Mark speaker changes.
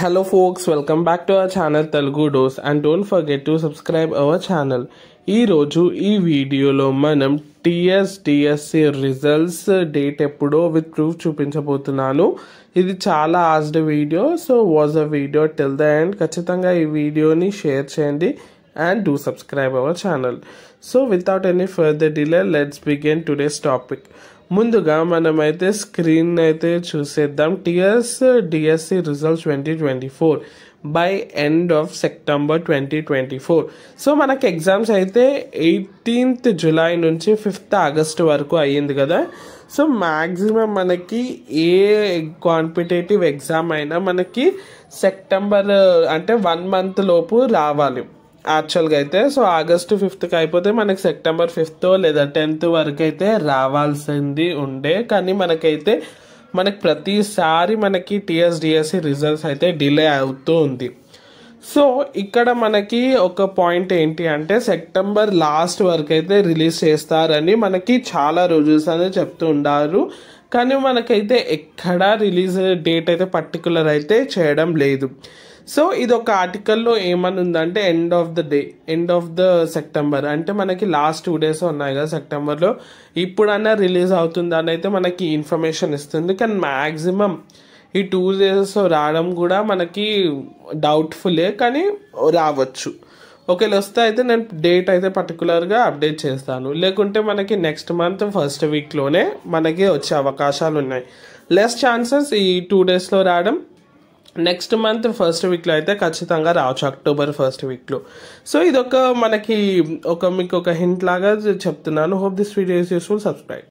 Speaker 1: hello folks welcome back to our channel Telugu dose and don't forget to subscribe our channel ఈరోజు ఈ వీడియోలో మనం TS results date ఎప్పుడో with proof చూపించబోతున్నాను ఇది చాలా asked video so watch a video till the end ఖచ్చితంగా ఈ వీడియోని షేర్ చేయండి and do subscribe our channel so without any further delay let's begin today's topic ముందుగా మనమైతే స్క్రీన్ అయితే చూసేద్దాం TS DSC results twenty twenty four by end of September twenty twenty four so మనకు exams అయితే eighteenth July నుంచి fifth August వరకు అయ్యింది కదా సో మ్యాక్సిమం మనకి ఏ కాంపిటేటివ్ ఎగ్జామ్ అయినా మనకి సెప్టెంబర్ అంటే వన్ మంత్ లోపు రావాలి యాక్చువల్గా అయితే సో ఆగస్టు ఫిఫ్త్కి అయిపోతే మనకి సెప్టెంబర్ ఫిఫ్త్ లేదా టెన్త్ వరకు అయితే రావాల్సింది ఉండే కానీ మనకైతే మనకి ప్రతిసారి మనకి టీఎస్డిఎస్సి రిజల్ట్స్ అయితే డిలే అవుతూ ఉంది సో ఇక్కడ మనకి ఒక పాయింట్ ఏంటి అంటే సెప్టెంబర్ లాస్ట్ వరకు అయితే రిలీజ్ చేస్తారని మనకి చాలా రోజుస్ అనేది చెప్తూ ఉండారు కానీ మనకైతే ఎక్కడా రిలీజ్ డేట్ అయితే పర్టికులర్ అయితే చేయడం లేదు సో ఇది ఒక ఆర్టికల్లో ఏమని ఉందంటే end of the day end of the September అంటే మనకి లాస్ట్ టూ డేస్ ఉన్నాయి కదా సెప్టెంబర్లో ఇప్పుడన్నా రిలీజ్ అవుతుంది అని అయితే మనకి ఇన్ఫర్మేషన్ ఇస్తుంది కానీ మ్యాక్సిమం ఈ టూ డేస్ రావడం కూడా మనకి డౌట్ఫులే కానీ రావచ్చు ఒకవేళ వస్తే అయితే నేను డేట్ అయితే పర్టికులర్గా అప్డేట్ చేస్తాను లేకుంటే మనకి నెక్స్ట్ మంత్ ఫస్ట్ వీక్లోనే మనకి వచ్చే అవకాశాలు ఉన్నాయి లెస్ ఛాన్సెస్ ఈ టూ డేస్లో రావడం నెక్స్ట్ మంత్ ఫస్ట్ వీక్లో అయితే ఖచ్చితంగా రావచ్చు అక్టోబర్ ఫస్ట్ వీక్లో సో ఇదొక మనకి ఒక మీకు ఒక హింట్ లాగా చెప్తున్నాను hope this video useful subscribe